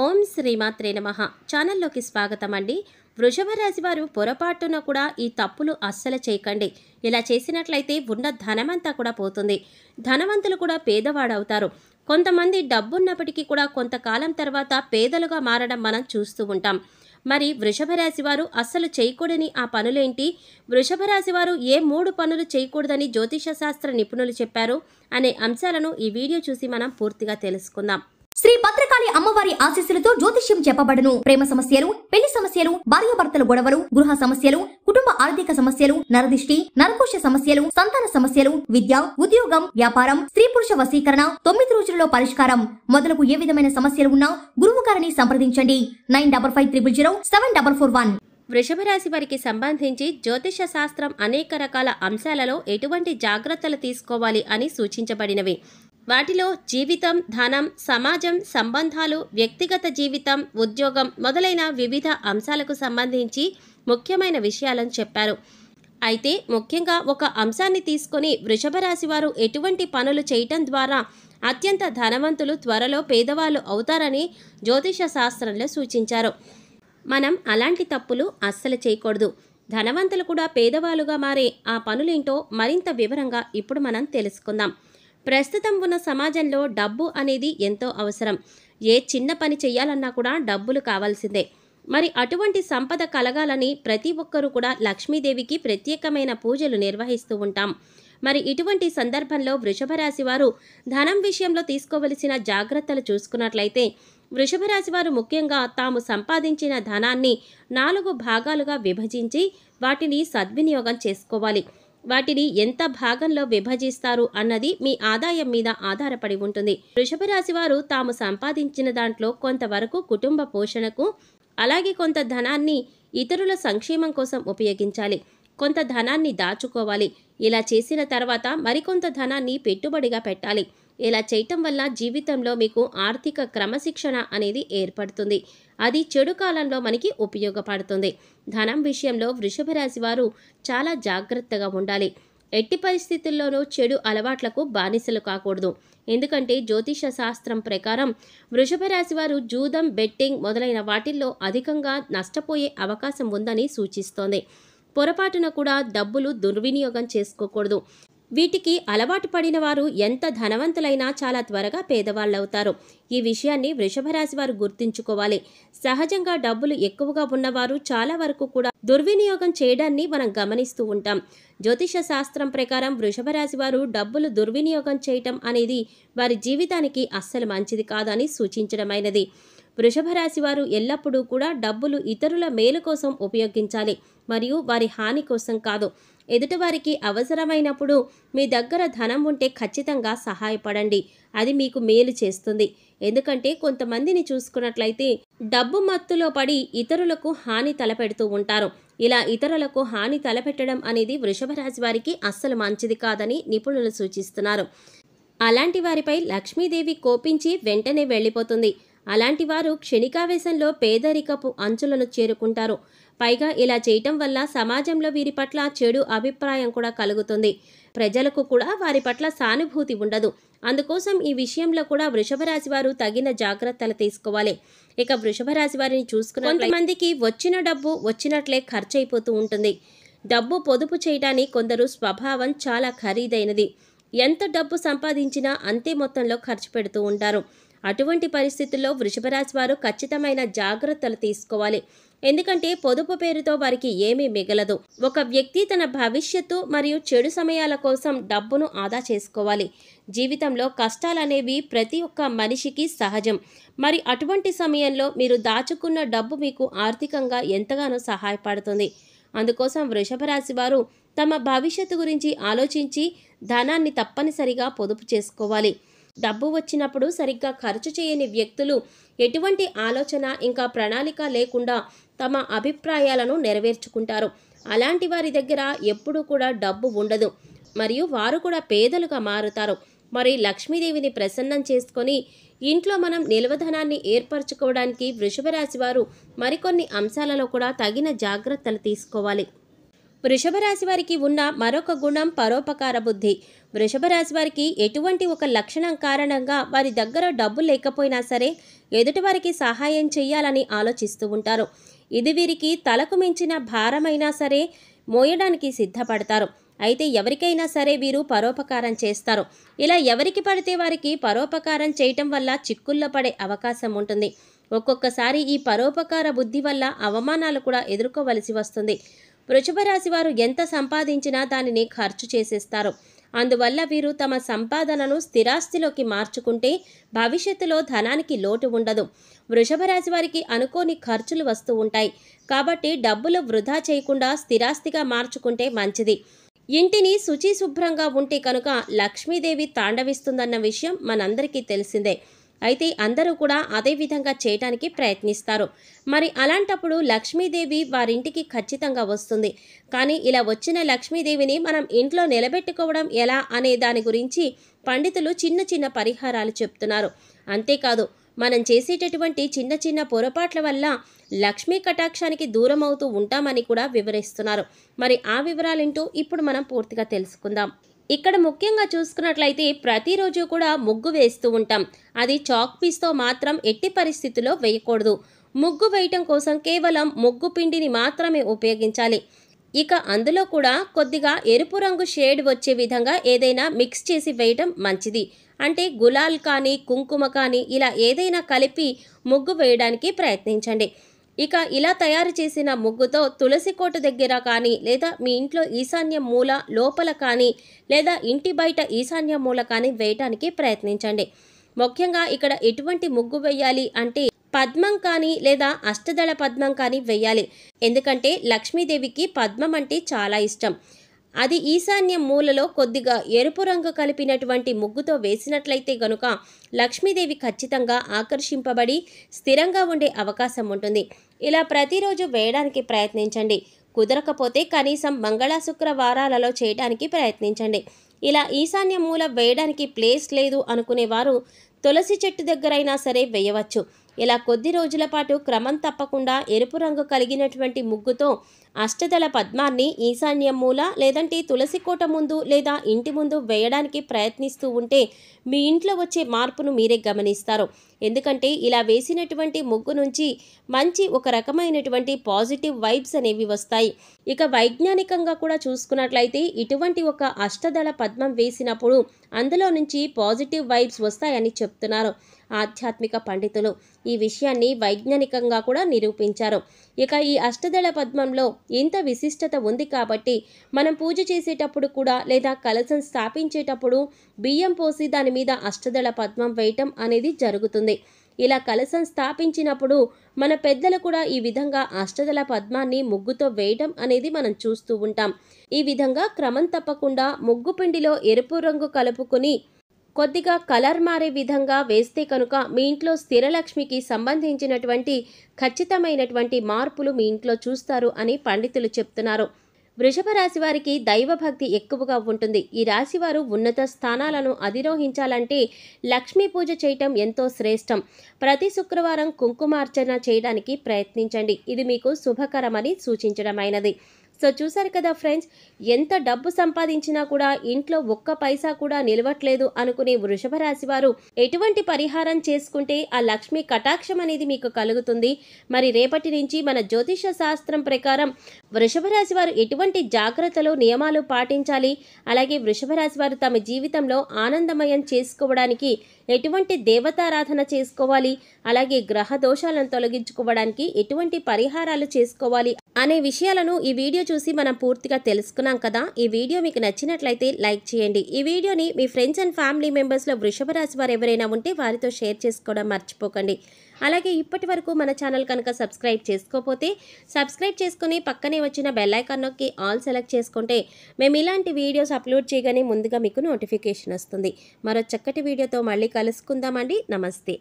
ఓం శ్రీమాత్రే నమ ఛానల్లోకి స్వాగతం అండి వృషభ రాశి వారు పొరపాటున కూడా ఈ తప్పులు అస్సలు చేయకండి ఇలా చేసినట్లయితే ఉన్న ధనమంతా కూడా పోతుంది ధనవంతులు కూడా పేదవాడవుతారు కొంతమంది డబ్బున్నప్పటికీ కూడా కొంతకాలం తర్వాత పేదలుగా మారడం మనం చూస్తూ ఉంటాం మరి వృషభ రాశి వారు అస్సలు చేయకూడని ఆ పనులేంటి వృషభ రాశి వారు ఏ మూడు పనులు చేయకూడదని జ్యోతిష శాస్త్ర నిపుణులు చెప్పారు అనే అంశాలను ఈ వీడియో చూసి మనం పూర్తిగా తెలుసుకుందాం శ్రీ భద్రకాళి అమ్మవారి ఆశీస్సులతో జ్యోతిష్యం చెప్పబడను ప్రేమ సమస్యలు పెళ్లి సమస్యలు భార్యాభర్తల గొడవలు గృహ సమస్యలు కుటుంబ ఆర్థిక సమస్యలు నరదిష్టి నరకోశ సమస్యలు సంతాన సమస్యలు విద్య ఉద్యోగం వ్యాపారం స్త్రీ పురుష వశీకరణ తొమ్మిది రోజులలో పరిష్కారం మొదలకు ఏ విధమైన సమస్యలు ఉన్నా గురువు గారిని సంప్రదించండి nine double five triple zero seven double four one వృషభరాశి వారికి సంబంధించి జ్యోతిష శాస్త్రం అనేక రకాల అంశాలలో ఎటువంటి జాగ్రత్తలు తీసుకోవాలి అని సూచించబడినవి వాటిలో జీవితం ధనం సమాజం సంబంధాలు వ్యక్తిగత జీవితం ఉద్యోగం మొదలైన వివిధ అంశాలకు సంబంధించి ముఖ్యమైన విషయాలను చెప్పారు అయితే ముఖ్యంగా ఒక అంశాన్ని తీసుకొని వృషభ రాశి వారు ఎటువంటి పనులు చేయటం ద్వారా అత్యంత ధనవంతులు త్వరలో పేదవాళ్ళు అవుతారని జ్యోతిష శాస్త్రంలో సూచించారు మనం అలాంటి తప్పులు అస్సలు చేయకూడదు ధనవంతులు కూడా పేదవాళ్ళుగా మారే ఆ పనులేంటో మరింత వివరంగా ఇప్పుడు మనం తెలుసుకుందాం ప్రస్తుతం ఉన్న సమాజంలో డబ్బు అనేది ఎంతో అవసరం ఏ చిన్న పని చేయాలన్నా కూడా డబ్బులు కావాల్సిందే మరి అటువంటి సంపద కలగాలని ప్రతి ఒక్కరూ కూడా లక్ష్మీదేవికి ప్రత్యేకమైన పూజలు నిర్వహిస్తూ ఉంటాం మరి ఇటువంటి సందర్భంలో వృషభ రాశి వారు ధనం విషయంలో తీసుకోవలసిన జాగ్రత్తలు చూసుకున్నట్లయితే వృషభ రాశి వారు ముఖ్యంగా తాము సంపాదించిన ధనాన్ని నాలుగు భాగాలుగా విభజించి వాటిని సద్వినియోగం చేసుకోవాలి వాటిని ఎంత భాగంలో విభజిస్తారు అన్నది మీ ఆదాయం మీద ఆధారపడి ఉంటుంది వృషభ రాశి వారు తాము సంపాదించిన దాంట్లో కొంతవరకు కుటుంబ పోషణకు అలాగే కొంత ధనాన్ని ఇతరుల సంక్షేమం కోసం ఉపయోగించాలి కొంత ధనాన్ని దాచుకోవాలి ఇలా చేసిన తర్వాత మరికొంత ధనాన్ని పెట్టుబడిగా పెట్టాలి ఇలా చేయటం వల్ల జీవితంలో మీకు ఆర్థిక క్రమశిక్షణ అనేది ఏర్పడుతుంది అది చెడు కాలంలో మనకి ఉపయోగపడుతుంది ధనం విషయంలో వృషభ రాశి వారు చాలా జాగ్రత్తగా ఉండాలి ఎట్టి పరిస్థితుల్లోనూ చెడు అలవాట్లకు బానిసలు కాకూడదు ఎందుకంటే జ్యోతిష శాస్త్రం ప్రకారం వృషభ రాశి వారు జూదం బెట్టింగ్ మొదలైన వాటిల్లో అధికంగా నష్టపోయే అవకాశం ఉందని సూచిస్తోంది పొరపాటున కూడా డబ్బులు దుర్వినియోగం చేసుకోకూడదు వీటికి అలవాటు పడిన వారు ఎంత ధనవంతులైనా చాలా త్వరగా పేదవాళ్ళవుతారు ఈ విషయాన్ని వృషభరాశి వారు గుర్తుంచుకోవాలి సహజంగా డబ్బులు ఎక్కువగా ఉన్నవారు చాలా వరకు కూడా దుర్వినియోగం చేయడాన్ని మనం గమనిస్తూ ఉంటాం జ్యోతిష శాస్త్రం ప్రకారం వృషభరాశి వారు డబ్బులు దుర్వినియోగం చేయటం అనేది వారి జీవితానికి అస్సలు మంచిది కాదని సూచించడమైనది వృషభ రాశి వారు ఎల్లప్పుడూ కూడా డబ్బులు ఇతరుల మేలు కోసం ఉపయోగించాలి మరియు వారి హాని కోసం కాదు ఎదుటివారికి అవసరమైనప్పుడు మీ దగ్గర ధనం ఉంటే ఖచ్చితంగా సహాయపడండి అది మీకు మేలు చేస్తుంది ఎందుకంటే కొంతమందిని చూసుకున్నట్లయితే డబ్బు మత్తులో పడి ఇతరులకు హాని తలపెడుతూ ఉంటారు ఇలా ఇతరులకు హాని తలపెట్టడం అనేది వృషభ రాశి వారికి అస్సలు మంచిది కాదని నిపుణులు సూచిస్తున్నారు అలాంటి వారిపై లక్ష్మీదేవి కోపించి వెంటనే వెళ్ళిపోతుంది అలాంటి వారు క్షణికావేశంలో పేదరికపు అంచులను చేరుకుంటారు పైగా ఇలా చేయటం వల్ల సమాజంలో వీరి పట్ల చెడు అభిప్రాయం కూడా కలుగుతుంది ప్రజలకు కూడా వారి పట్ల సానుభూతి ఉండదు అందుకోసం ఈ విషయంలో కూడా వృషభ రాశి వారు తగిన జాగ్రత్తలు తీసుకోవాలి ఇక వృషభ రాశి వారిని చూసుకున్న కొంతమందికి వచ్చిన డబ్బు వచ్చినట్లే ఖర్చు అయిపోతూ ఉంటుంది డబ్బు పొదుపు చేయడానికి కొందరు స్వభావం చాలా ఖరీదైనది ఎంత డబ్బు సంపాదించినా అంతే మొత్తంలో ఖర్చు పెడుతూ ఉంటారు అటువంటి పరిస్థితుల్లో వృషభరాశి వారు ఖచ్చితమైన జాగ్రత్తలు తీసుకోవాలి ఎందుకంటే పొదుపు పేరుతో వారికి ఏమీ మిగలదు ఒక వ్యక్తి తన భవిష్యత్తు మరియు చెడు సమయాల కోసం డబ్బును ఆదా చేసుకోవాలి జీవితంలో కష్టాలనేవి ప్రతి ఒక్క మనిషికి సహజం మరి అటువంటి సమయంలో మీరు దాచుకున్న డబ్బు మీకు ఆర్థికంగా ఎంతగానో సహాయపడుతుంది అందుకోసం వృషభరాశి వారు తమ భవిష్యత్తు గురించి ఆలోచించి ధనాన్ని తప్పనిసరిగా పొదుపు చేసుకోవాలి డబ్బు వచ్చినప్పుడు సరిగ్గా ఖర్చు చేయని వ్యక్తులు ఎటువంటి ఆలోచన ఇంకా ప్రణాళిక లేకుండా తమ అభిప్రాయాలను నెరవేర్చుకుంటారు అలాంటి వారి దగ్గర ఎప్పుడూ కూడా డబ్బు ఉండదు మరియు వారు కూడా పేదలుగా మారుతారు మరి లక్ష్మీదేవిని ప్రసన్నం చేసుకొని ఇంట్లో మనం నిల్వధనాన్ని ఏర్పరచుకోవడానికి వృషభరాశి వారు మరికొన్ని అంశాలలో కూడా తగిన జాగ్రత్తలు తీసుకోవాలి వృషభ రాశి వారికి ఉన్న మరొక గుణం పరోపకార బుద్ధి వృషభ రాశి వారికి ఎటువంటి ఒక లక్షణం కారణంగా వారి దగ్గర డబ్బు లేకపోయినా సరే ఎదుటి వారికి సహాయం చేయాలని ఆలోచిస్తూ ఉంటారు ఇది వీరికి తలకు మించిన భారమైనా సరే మోయడానికి సిద్ధపడతారు అయితే ఎవరికైనా సరే వీరు పరోపకారం చేస్తారు ఇలా ఎవరికి పడితే వారికి పరోపకారం చేయటం వల్ల చిక్కుల్లో పడే అవకాశం ఉంటుంది ఒక్కొక్కసారి ఈ పరోపకార బుద్ధి వల్ల అవమానాలు కూడా ఎదుర్కోవలసి వస్తుంది వృషభ రాశి వారు ఎంత సంపాదించినా దానిని ఖర్చు చేసేస్తారు అందువల్ల వీరు తమ సంపాదనను స్థిరాస్తిలోకి మార్చుకుంటే భవిష్యత్తులో ధనానికి లోటు ఉండదు వృషభ రాశి వారికి అనుకోని ఖర్చులు వస్తూ ఉంటాయి కాబట్టి డబ్బులు వృధా చేయకుండా స్థిరాస్తిగా మార్చుకుంటే మంచిది ఇంటిని శుచి శుభ్రంగా ఉంటే కనుక లక్ష్మీదేవి తాండవిస్తుందన్న విషయం మనందరికీ తెలిసిందే అయితే అందరూ కూడా అదే విధంగా చేయటానికి ప్రయత్నిస్తారు మరి అలాంటప్పుడు లక్ష్మీదేవి వారింటికి ఖచ్చితంగా వస్తుంది కానీ ఇలా వచ్చిన లక్ష్మీదేవిని మనం ఇంట్లో నిలబెట్టుకోవడం ఎలా అనే దాని గురించి పండితులు చిన్న చిన్న పరిహారాలు చెప్తున్నారు అంతేకాదు మనం చేసేటటువంటి చిన్న చిన్న పొరపాట్ల వల్ల లక్ష్మీ కటాక్షానికి దూరం అవుతూ ఉంటామని కూడా వివరిస్తున్నారు మరి ఆ వివరాలేంటో ఇప్పుడు మనం పూర్తిగా తెలుసుకుందాం ఇక్కడ ముఖ్యంగా చూసుకున్నట్లయితే ప్రతిరోజు కూడా ముగ్గు వేస్తూ ఉంటాం అది చాక్ పీస్తో మాత్రం ఎట్టి పరిస్థితుల్లో వేయకూడదు ముగ్గు వేయటం కోసం కేవలం ముగ్గు పిండిని మాత్రమే ఉపయోగించాలి ఇక అందులో కూడా కొద్దిగా ఎరుపు రంగు షేడ్ వచ్చే విధంగా ఏదైనా మిక్స్ చేసి వేయటం మంచిది అంటే గులాల్ కానీ కుంకుమ కానీ ఇలా ఏదైనా కలిపి ముగ్గు వేయడానికి ప్రయత్నించండి ఇక ఇలా తయారు చేసిన ముగ్గుతో తులసి కోట దగ్గర కానీ లేదా మీ ఇంట్లో ఈశాన్య మూల లోపల కానీ లేదా ఇంటి బయట ఈశాన్య మూల కానీ వేయటానికి ప్రయత్నించండి ముఖ్యంగా ఇక్కడ ఎటువంటి ముగ్గు వేయాలి అంటే పద్మం కానీ లేదా అష్టదళ పద్మం కానీ వేయాలి ఎందుకంటే లక్ష్మీదేవికి పద్మం అంటే చాలా ఇష్టం అది ఈశాన్య మూలలో కొద్దిగా ఎరుపు రంగు కలిపినటువంటి ముగ్గుతో వేసినట్లయితే గనుక లక్ష్మీదేవి ఖచ్చితంగా ఆకర్షింపబడి స్థిరంగా ఉండే అవకాశం ఉంటుంది ఇలా ప్రతిరోజు వేయడానికి ప్రయత్నించండి కుదరకపోతే కనీసం మంగళ శుక్రవారాలలో చేయడానికి ప్రయత్నించండి ఇలా ఈశాన్య మూల వేయడానికి ప్లేస్ లేదు అనుకునేవారు తులసి చెట్టు దగ్గరైనా సరే వేయవచ్చు ఇలా కొద్ది రోజుల పాటు క్రమం తప్పకుండా ఎరుపు రంగు కలిగినటువంటి ముగ్గుతో అష్టదళ పద్మాన్ని ఈశాన్య మూల లేదంటే తులసి కోట ముందు లేదా ఇంటి ముందు వేయడానికి ప్రయత్నిస్తూ ఉంటే మీ ఇంట్లో వచ్చే మార్పును మీరే గమనిస్తారు ఎందుకంటే ఇలా వేసినటువంటి ముగ్గు నుంచి మంచి ఒక రకమైనటువంటి పాజిటివ్ వైబ్స్ అనేవి వస్తాయి ఇక వైజ్ఞానికంగా కూడా చూసుకున్నట్లయితే ఇటువంటి ఒక అష్టదళ పద్మం వేసినప్పుడు అందులో నుంచి పాజిటివ్ వైబ్స్ వస్తాయని చెప్తున్నారు ఆధ్యాత్మిక పండితులు ఈ విషయాన్ని వైజ్ఞానికంగా కూడా నిరూపించారు ఇక ఈ అష్టదళ పద్మంలో ఇంత విశిష్టత ఉంది కాబట్టి మనం పూజ చేసేటప్పుడు కూడా లేదా కలసం స్థాపించేటప్పుడు బియ్యం పోసి దాని మీద అష్టదళ పద్మం వేయటం అనేది జరుగుతుంది ఇలా కలసం స్థాపించినప్పుడు మన పెద్దలు కూడా ఈ విధంగా అష్టదల పద్మాన్ని ముగ్గుతో వేయడం అనేది మనం చూస్తూ ఉంటాం ఈ విధంగా క్రమం తప్పకుండా ముగ్గు పిండిలో ఎరుపు రంగు కలుపుకుని కొద్దిగా కలర్ మారే విధంగా వేస్తే కనుక మీ ఇంట్లో స్థిరలక్ష్మికి సంబంధించినటువంటి ఖచ్చితమైనటువంటి మార్పులు మీ ఇంట్లో చూస్తారు అని పండితులు చెప్తున్నారు వృషభ రాశి వారికి దైవభక్తి ఎక్కువగా ఉంటుంది ఈ రాశివారు ఉన్నత స్థానాలను అధిరోహించాలంటే లక్ష్మీ పూజ చేయటం ఎంతో శ్రేష్టం ప్రతి శుక్రవారం కుంకుమార్చన చేయడానికి ప్రయత్నించండి ఇది మీకు శుభకరమని సూచించడమైనది సో చూశారు కదా ఫ్రెండ్స్ ఎంత డబ్బు సంపాదించినా కూడా ఇంట్లో ఒక్క పైసా కూడా నిలవట్లేదు అనుకునే వృషభ రాశి వారు ఎటువంటి పరిహారం చేసుకుంటే ఆ లక్ష్మి కటాక్షం అనేది మీకు కలుగుతుంది మరి రేపటి నుంచి మన జ్యోతిష శాస్త్రం ప్రకారం వృషభ రాశి వారు ఎటువంటి జాగ్రత్తలు నియమాలు పాటించాలి అలాగే వృషభ రాశి వారు తమ జీవితంలో ఆనందమయం చేసుకోవడానికి ఎటువంటి దేవతారాధన చేసుకోవాలి అలాగే గ్రహ దోషాలను తొలగించుకోవడానికి ఎటువంటి పరిహారాలు చేసుకోవాలి అనే విషయాలను ఈ వీడియో చూసి మనం పూర్తిగా తెలుసుకున్నాం కదా ఈ వీడియో మీకు నచ్చినట్లయితే లైక్ చేయండి ఈ వీడియోని మీ ఫ్రెండ్స్ అండ్ ఫ్యామిలీ మెంబర్స్లో వృషభ రాశి వారు ఎవరైనా ఉంటే వారితో షేర్ చేసుకోవడం మర్చిపోకండి అలాగే ఇప్పటి వరకు మన ఛానల్ కనుక సబ్స్క్రైబ్ చేసుకోకపోతే సబ్స్క్రైబ్ చేసుకుని పక్కనే వచ్చిన బెల్లైకాన్ నొక్కి ఆల్ సెలెక్ట్ చేసుకుంటే మేము ఇలాంటి వీడియోస్ అప్లోడ్ చేయగానే ముందుగా మీకు నోటిఫికేషన్ వస్తుంది మరో చక్కటి వీడియోతో మళ్ళీ కలుసుకుందామండి నమస్తే